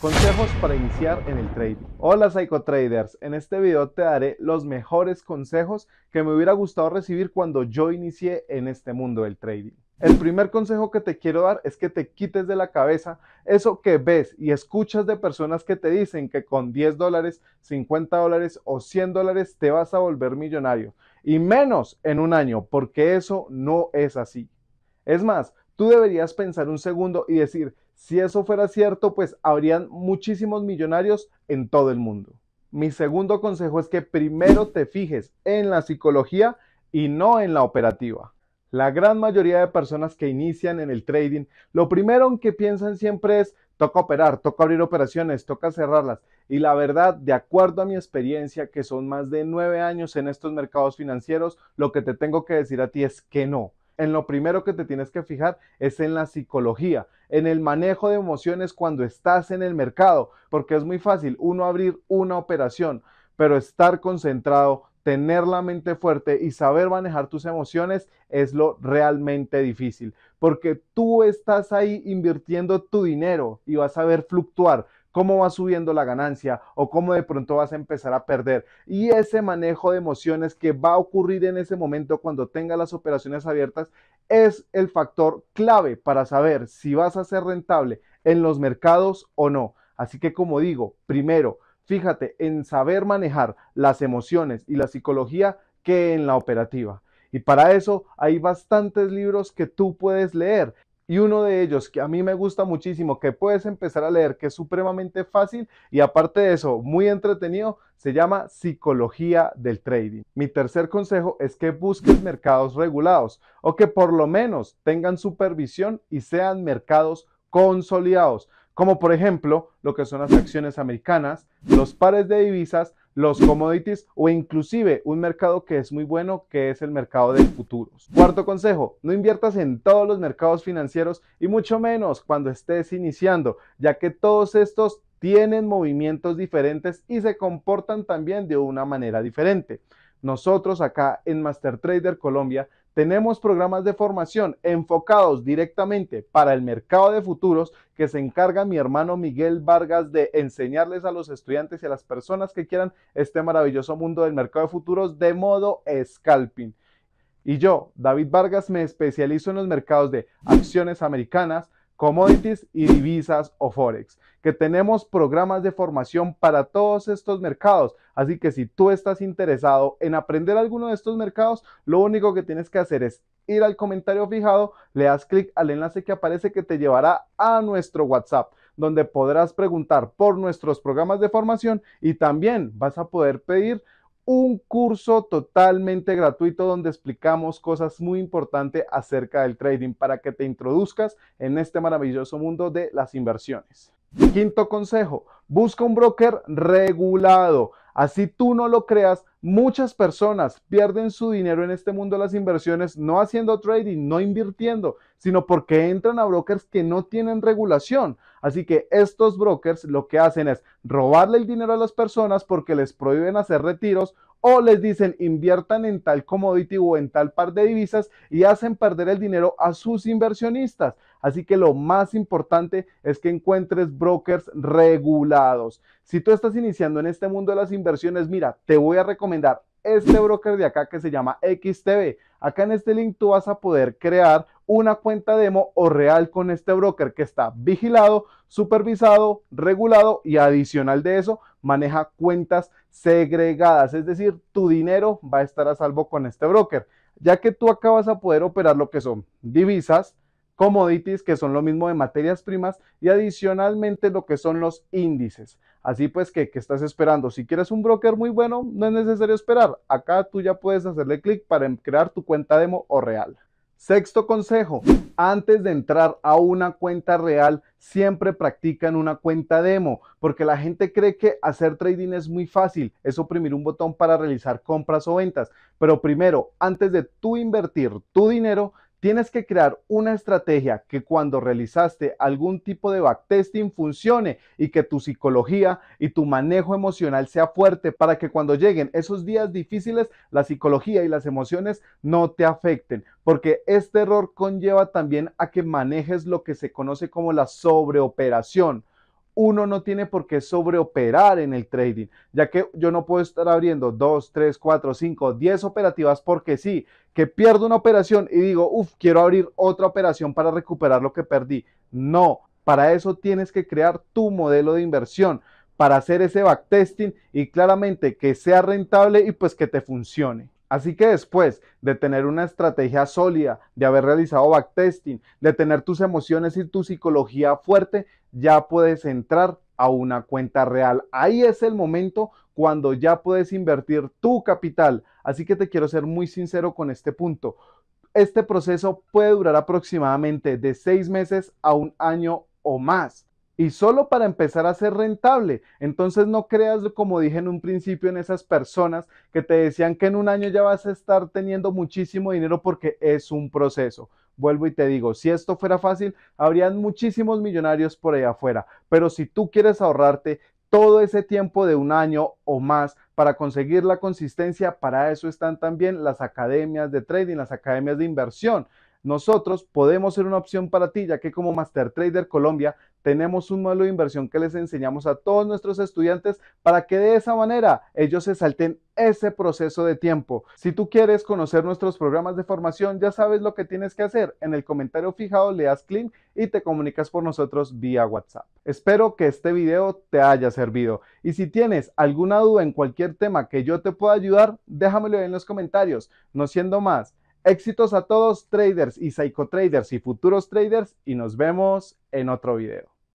Consejos para iniciar en el trading. Hola traders en este video te daré los mejores consejos que me hubiera gustado recibir cuando yo inicié en este mundo del trading. El primer consejo que te quiero dar es que te quites de la cabeza eso que ves y escuchas de personas que te dicen que con 10 dólares, 50 dólares o 100 dólares te vas a volver millonario. Y menos en un año, porque eso no es así. Es más, tú deberías pensar un segundo y decir, si eso fuera cierto, pues habrían muchísimos millonarios en todo el mundo. Mi segundo consejo es que primero te fijes en la psicología y no en la operativa. La gran mayoría de personas que inician en el trading, lo primero en que piensan siempre es, toca operar, toca abrir operaciones, toca cerrarlas. Y la verdad, de acuerdo a mi experiencia, que son más de nueve años en estos mercados financieros, lo que te tengo que decir a ti es que no en lo primero que te tienes que fijar es en la psicología, en el manejo de emociones cuando estás en el mercado, porque es muy fácil uno abrir una operación, pero estar concentrado, tener la mente fuerte y saber manejar tus emociones es lo realmente difícil, porque tú estás ahí invirtiendo tu dinero y vas a ver fluctuar, cómo va subiendo la ganancia o cómo de pronto vas a empezar a perder. Y ese manejo de emociones que va a ocurrir en ese momento cuando tengas las operaciones abiertas es el factor clave para saber si vas a ser rentable en los mercados o no. Así que como digo, primero, fíjate en saber manejar las emociones y la psicología que en la operativa. Y para eso hay bastantes libros que tú puedes leer. Y uno de ellos que a mí me gusta muchísimo, que puedes empezar a leer, que es supremamente fácil y aparte de eso, muy entretenido, se llama Psicología del Trading. Mi tercer consejo es que busques mercados regulados o que por lo menos tengan supervisión y sean mercados consolidados, como por ejemplo lo que son las acciones americanas, los pares de divisas, los commodities o inclusive un mercado que es muy bueno que es el mercado de futuros. Cuarto consejo, no inviertas en todos los mercados financieros y mucho menos cuando estés iniciando, ya que todos estos tienen movimientos diferentes y se comportan también de una manera diferente. Nosotros acá en Master Trader Colombia tenemos programas de formación enfocados directamente para el mercado de futuros que se encarga mi hermano Miguel Vargas de enseñarles a los estudiantes y a las personas que quieran este maravilloso mundo del mercado de futuros de modo scalping. Y yo, David Vargas, me especializo en los mercados de acciones americanas, commodities y divisas o forex, que tenemos programas de formación para todos estos mercados. Así que si tú estás interesado en aprender alguno de estos mercados, lo único que tienes que hacer es ir al comentario fijado, le das clic al enlace que aparece que te llevará a nuestro WhatsApp, donde podrás preguntar por nuestros programas de formación y también vas a poder pedir un curso totalmente gratuito donde explicamos cosas muy importantes acerca del trading para que te introduzcas en este maravilloso mundo de las inversiones. Quinto consejo, busca un broker regulado. Así tú no lo creas, muchas personas pierden su dinero en este mundo de las inversiones no haciendo trading, no invirtiendo, sino porque entran a brokers que no tienen regulación. Así que estos brokers lo que hacen es robarle el dinero a las personas porque les prohíben hacer retiros o les dicen inviertan en tal commodity o en tal par de divisas y hacen perder el dinero a sus inversionistas. Así que lo más importante es que encuentres brokers regulados. Si tú estás iniciando en este mundo de las inversiones, mira, te voy a recomendar este broker de acá que se llama XTB. Acá en este link tú vas a poder crear una cuenta demo o real con este broker que está vigilado, supervisado, regulado y adicional de eso maneja cuentas segregadas. Es decir, tu dinero va a estar a salvo con este broker, ya que tú acá vas a poder operar lo que son divisas, commodities, que son lo mismo de materias primas, y adicionalmente lo que son los índices. Así pues, ¿qué, ¿qué, estás esperando? Si quieres un broker muy bueno, no es necesario esperar. Acá tú ya puedes hacerle clic para em, crear tu cuenta demo o real. Sexto consejo, antes de entrar a una cuenta real, siempre en una cuenta demo, porque la gente cree que hacer trading es muy fácil, es oprimir un botón para realizar compras o ventas. Pero primero, antes de tú invertir tu dinero, Tienes que crear una estrategia que cuando realizaste algún tipo de backtesting funcione y que tu psicología y tu manejo emocional sea fuerte para que cuando lleguen esos días difíciles, la psicología y las emociones no te afecten, porque este error conlleva también a que manejes lo que se conoce como la sobreoperación uno no tiene por qué sobreoperar en el trading, ya que yo no puedo estar abriendo 2, 3, 4, 5, 10 operativas porque sí, que pierdo una operación y digo, uff, quiero abrir otra operación para recuperar lo que perdí. No, para eso tienes que crear tu modelo de inversión, para hacer ese backtesting y claramente que sea rentable y pues que te funcione. Así que después de tener una estrategia sólida, de haber realizado backtesting, de tener tus emociones y tu psicología fuerte, ya puedes entrar a una cuenta real. Ahí es el momento cuando ya puedes invertir tu capital. Así que te quiero ser muy sincero con este punto. Este proceso puede durar aproximadamente de seis meses a un año o más y solo para empezar a ser rentable. Entonces no creas, como dije en un principio, en esas personas que te decían que en un año ya vas a estar teniendo muchísimo dinero porque es un proceso. Vuelvo y te digo, si esto fuera fácil, habrían muchísimos millonarios por ahí afuera, pero si tú quieres ahorrarte todo ese tiempo de un año o más para conseguir la consistencia, para eso están también las academias de trading, las academias de inversión. Nosotros podemos ser una opción para ti, ya que como Master Trader Colombia tenemos un modelo de inversión que les enseñamos a todos nuestros estudiantes para que de esa manera ellos se salten ese proceso de tiempo. Si tú quieres conocer nuestros programas de formación, ya sabes lo que tienes que hacer. En el comentario fijado le das clic y te comunicas por nosotros vía WhatsApp. Espero que este video te haya servido y si tienes alguna duda en cualquier tema que yo te pueda ayudar, déjamelo en los comentarios. No siendo más, Éxitos a todos traders y psicotraders y futuros traders y nos vemos en otro video.